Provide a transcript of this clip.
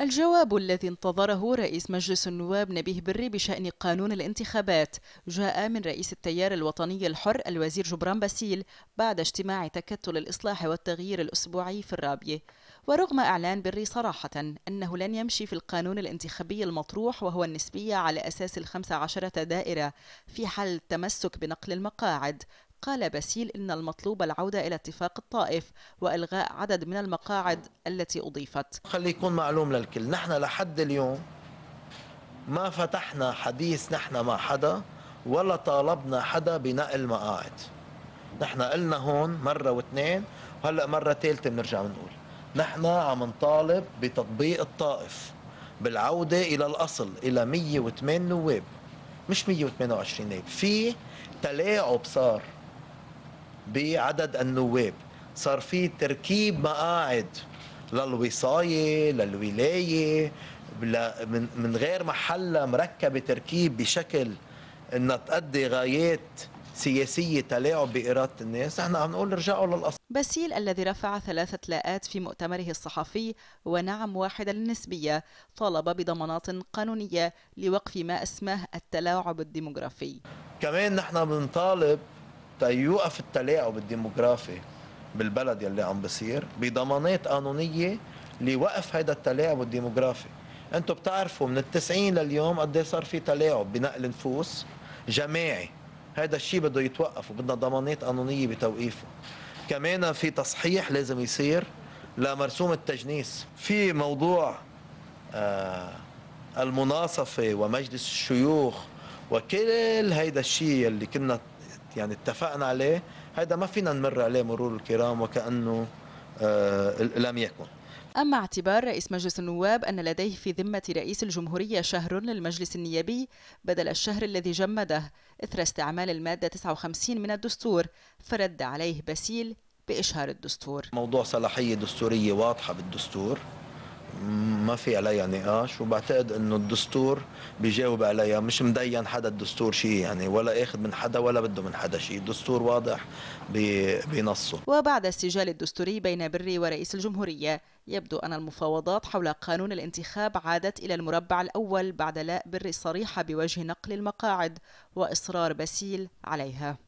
الجواب الذي انتظره رئيس مجلس النواب نبيه بري بشأن قانون الانتخابات جاء من رئيس التيار الوطني الحر الوزير جبران باسيل بعد اجتماع تكتل الإصلاح والتغيير الأسبوعي في الرابية ورغم إعلان بري صراحة أنه لن يمشي في القانون الانتخابي المطروح وهو النسبية على أساس الخمس عشرة دائرة في حال التمسك بنقل المقاعد قال باسيل إن المطلوب العودة إلى اتفاق الطائف وإلغاء عدد من المقاعد التي أضيفت خلي يكون معلوم للكل نحن لحد اليوم ما فتحنا حديث نحن مع حدا ولا طالبنا حدا بنقل مقاعد نحن قلنا هون مرة واثنين وهلأ مرة ثالثة بنرجع بنقول نحن عم نطالب بتطبيق الطائف بالعودة إلى الأصل إلى 108 نواب مش 128 نائب في تلاعب صار بعدد النواب صار في تركيب مقاعد للوصاية للولاية من, من غير محلة مركبة تركيب بشكل انها تؤدي غايات سياسية تلاعب بإرادة الناس نحن عم نقول رجعوا للأصل باسيل الذي رفع ثلاث لاءات في مؤتمره الصحفي ونعم واحدة للنسبية طالب بضمانات قانونية لوقف ما اسماه التلاعب الديمغرافي كمان نحن بنطالب تيوقف التلاعب الديموغرافي بالبلد يلي عم بصير بضمانات قانونيه لوقف هيدا التلاعب الديموغرافي انتم بتعرفوا من التسعين لليوم قد إيه صار في تلاعب بنقل نفوس جماعي هذا الشيء بده يتوقف وبدنا ضمانات قانونيه بتوقيفه كمان في تصحيح لازم يصير لمرسوم التجنيس في موضوع آه، المناصفه ومجلس الشيوخ وكل هيدا الشيء اللي كنا يعني اتفقنا عليه هذا ما فينا نمر عليه مرور الكرام وكأنه آه، لم يكن أما اعتبار رئيس مجلس النواب أن لديه في ذمة رئيس الجمهورية شهر للمجلس النيابي بدل الشهر الذي جمده إثر استعمال المادة 59 من الدستور فرد عليه بسيل بإشهار الدستور موضوع صلاحية دستورية واضحة بالدستور ما في عليها نقاش وبعتقد انه الدستور بيجاوب عليها مش مدين حدا الدستور شيء يعني ولا اخذ من حدا ولا بده من حدا شيء الدستور واضح بنصه وبعد السجال الدستوري بين بري ورئيس الجمهورية يبدو أن المفاوضات حول قانون الانتخاب عادت إلى المربع الأول بعد لاء بري الصريحة بوجه نقل المقاعد وإصرار بسيل عليها